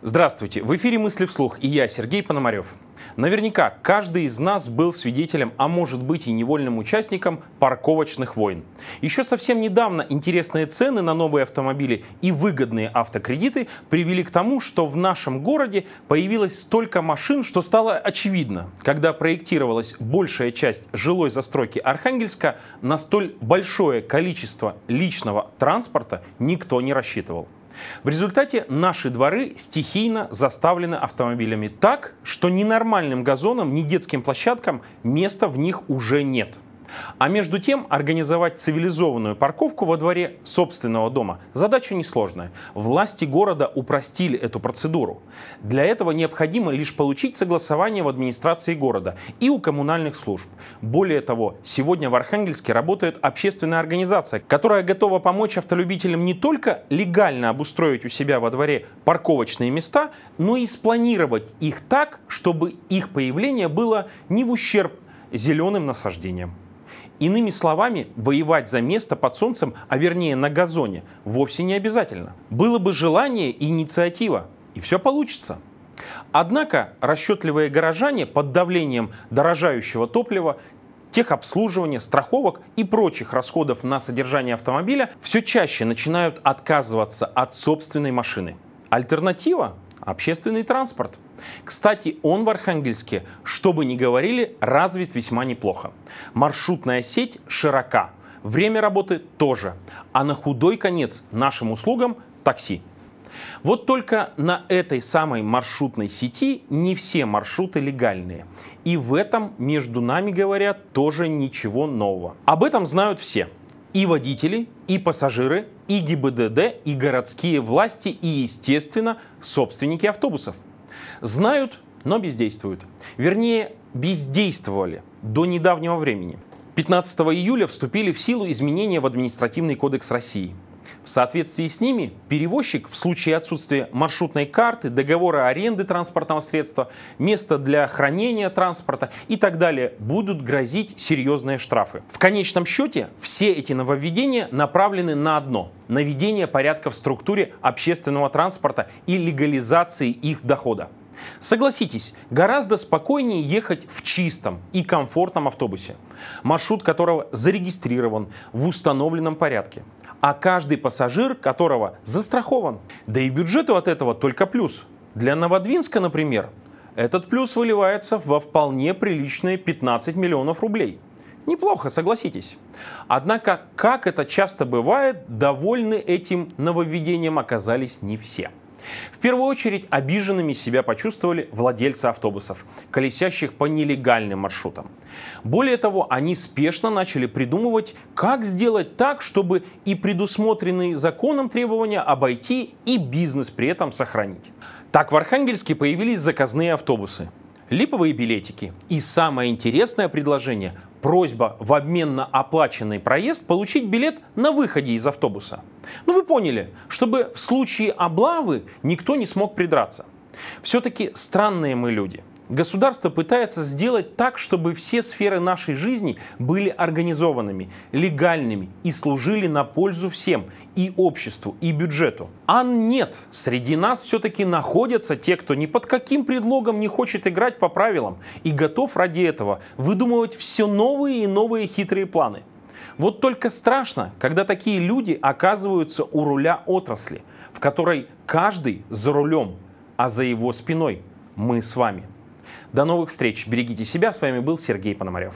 Здравствуйте! В эфире «Мысли вслух» и я, Сергей Пономарев. Наверняка каждый из нас был свидетелем, а может быть и невольным участником парковочных войн. Еще совсем недавно интересные цены на новые автомобили и выгодные автокредиты привели к тому, что в нашем городе появилось столько машин, что стало очевидно, когда проектировалась большая часть жилой застройки Архангельска, на столь большое количество личного транспорта никто не рассчитывал. В результате наши дворы стихийно заставлены автомобилями так, что ни нормальным газоном, ни детским площадкам места в них уже нет. А между тем организовать цивилизованную парковку во дворе собственного дома задача несложная. Власти города упростили эту процедуру. Для этого необходимо лишь получить согласование в администрации города и у коммунальных служб. Более того, сегодня в Архангельске работает общественная организация, которая готова помочь автолюбителям не только легально обустроить у себя во дворе парковочные места, но и спланировать их так, чтобы их появление было не в ущерб зеленым насаждениям. Иными словами, воевать за место под солнцем, а вернее на газоне, вовсе не обязательно. Было бы желание и инициатива, и все получится. Однако расчетливые горожане под давлением дорожающего топлива, техобслуживания, страховок и прочих расходов на содержание автомобиля все чаще начинают отказываться от собственной машины. Альтернатива общественный транспорт. Кстати, он в Архангельске, что бы ни говорили, развит весьма неплохо. Маршрутная сеть широка, время работы тоже, а на худой конец нашим услугам такси. Вот только на этой самой маршрутной сети не все маршруты легальные. И в этом, между нами говоря, тоже ничего нового. Об этом знают все – и водители, и пассажиры, и ГИБДД, и городские власти, и, естественно, собственники автобусов. Знают, но бездействуют. Вернее, бездействовали до недавнего времени. 15 июля вступили в силу изменения в Административный кодекс России – в соответствии с ними перевозчик в случае отсутствия маршрутной карты, договора аренды транспортного средства, места для хранения транспорта и так далее будут грозить серьезные штрафы. В конечном счете все эти нововведения направлены на одно – наведение порядка в структуре общественного транспорта и легализации их дохода. Согласитесь, гораздо спокойнее ехать в чистом и комфортном автобусе, маршрут которого зарегистрирован в установленном порядке, а каждый пассажир которого застрахован. Да и бюджету от этого только плюс. Для Новодвинска, например, этот плюс выливается во вполне приличные 15 миллионов рублей. Неплохо, согласитесь. Однако, как это часто бывает, довольны этим нововведением оказались не все. В первую очередь обиженными себя почувствовали владельцы автобусов, колесящих по нелегальным маршрутам. Более того, они спешно начали придумывать, как сделать так, чтобы и предусмотренные законом требования обойти и бизнес при этом сохранить. Так в Архангельске появились заказные автобусы, липовые билетики и самое интересное предложение просьба в обмен на оплаченный проезд получить билет на выходе из автобуса. Ну вы поняли, чтобы в случае облавы никто не смог придраться. Все-таки странные мы люди. Государство пытается сделать так, чтобы все сферы нашей жизни были организованными, легальными и служили на пользу всем, и обществу, и бюджету. А нет, среди нас все-таки находятся те, кто ни под каким предлогом не хочет играть по правилам и готов ради этого выдумывать все новые и новые хитрые планы. Вот только страшно, когда такие люди оказываются у руля отрасли, в которой каждый за рулем, а за его спиной мы с вами. До новых встреч. Берегите себя. С вами был Сергей Пономарев.